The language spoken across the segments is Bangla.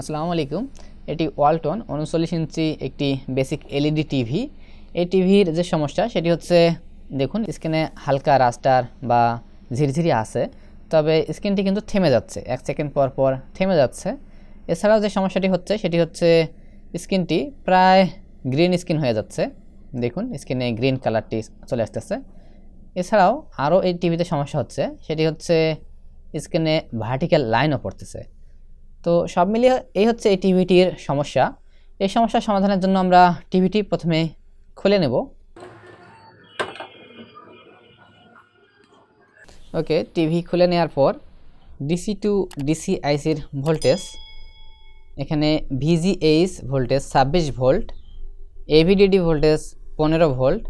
আসসালামু আলাইকুম এটি ওয়ালটন উনচল্লিশ ইঞ্চি একটি বেসিক এলইডি টিভি এই টিভির যে সমস্যা সেটি হচ্ছে দেখুন স্ক্রিনে হালকা রাস্টার বা ঝিরঝিরি আছে তবে স্ক্রিনটি কিন্তু থেমে যাচ্ছে এক সেকেন্ড পর পর থেমে যাচ্ছে এছাড়াও যে সমস্যাটি হচ্ছে সেটি হচ্ছে স্ক্রিনটি প্রায় গ্রিন স্ক্রিন হয়ে যাচ্ছে দেখুন স্ক্রিনে গ্রিন কালারটি চলে আসতেছে এছাড়াও আরও এই টিভিতে সমস্যা হচ্ছে সেটি হচ্ছে স্ক্রিনে ভার্টিক্যাল লাইনও পড়তেছে তো সব মিলিয়ে এই হচ্ছে এই টিভিটির সমস্যা এই সমস্যা সমাধানের জন্য আমরা টিভিটি প্রথমে খুলে নেব ওকে টিভি খুলে নেওয়ার পর ডিসি টু ডিসি আইসির ভোল্টেজ এখানে ভিজিএইচ ভোল্টেজ ছাব্বিশ ভোল্ট এভিডিডি ভোল্টেজ পনেরো ভোল্ট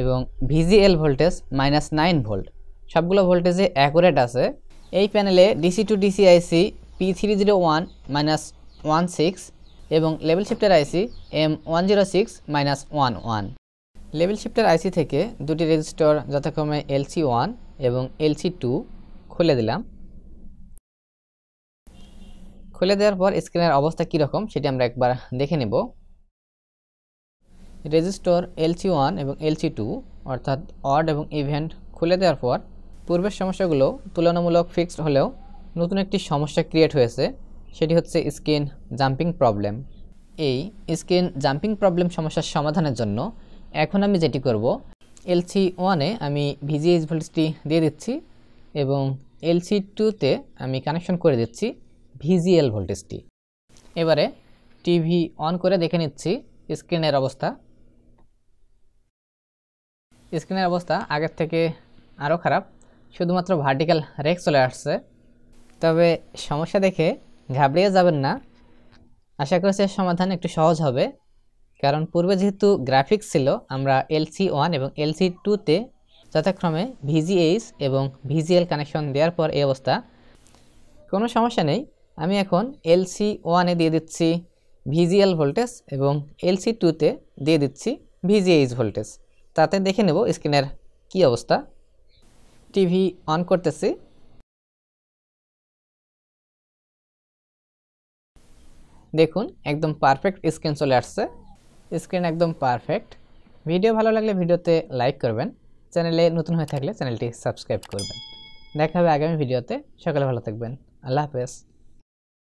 এবং VGL voltage minus nine volt সবগুলো ভোল্টেজে অ্যাকুরেট আছে এই প্যানেলে DC to DC IC P three zero one minus one six এবং level shifter IC M one zero six minus one one level শিফটের আইসি থেকে দুটি রেজিস্টর যথাক্রমে এলসি ওয়ান এবং এলসি টু খুলে দিলাম খুলে দেওয়ার পর স্ক্রিনের অবস্থা কীরকম সেটি আমরা একবার দেখে নেব রেজিস্টর এলসি ওয়ান এবং এলসি টু অর্থাৎ অড এবং ইভেন্ট খুলে দেওয়ার পর পূর্বের সমস্যাগুলো তুলনামূলক ফিক্সড হলেও নতুন একটি সমস্যা ক্রিয়েট হয়েছে সেটি হচ্ছে স্কিন জাম্পিং প্রবলেম এই স্কিন জাম্পিং প্রবলেম সমস্যার সমাধানের জন্য এখন আমি যেটি করব এলসি ওয়ানে আমি ভিজিএইচ ভোল্টেজটি দিয়ে দিচ্ছি এবং এলসি টুতে আমি কানেকশন করে দিচ্ছি ভিজিএল ভোল্টেজটি এবারে টিভি অন করে দেখে নিচ্ছি স্ক্রিনের অবস্থা স্ক্রিনের অবস্থা আগের থেকে আরও খারাপ শুধুমাত্র ভার্টিক্যাল রেক চলে আসছে তবে সমস্যা দেখে ঘাবড়িয়ে যাবেন না আশা করছি সমাধান একটু সহজ হবে কারণ পূর্বে যেহেতু গ্রাফিক্স ছিল আমরা এলসি ওয়ান এবং এলসি টুতে যথাক্রমে ভিজিএইচ এবং ভিজিএল কানেকশন দেওয়ার পর এই অবস্থা কোনো সমস্যা নেই আমি এখন এলসি ওয়ানে দিয়ে দিচ্ছি ভিজিএল ভোল্টেজ এবং এলসি টুতে দিয়ে দিচ্ছি ভিজিএইচ ভোল্টেজ তাতে দেখে নেব স্ক্রিনের কি অবস্থা টিভি অন করতেছি দেখুন একদম পারফেক্ট স্ক্রিন চলে আসছে স্ক্রিন একদম পারফেক্ট ভিডিও ভালো লাগলে ভিডিওতে লাইক করবেন চ্যানেলে নতুন হয়ে থাকলে চ্যানেলটি সাবস্ক্রাইব করবেন দেখা হবে আগামী ভিডিওতে সকালে ভালো থাকবেন আল্লাহ হাফেজ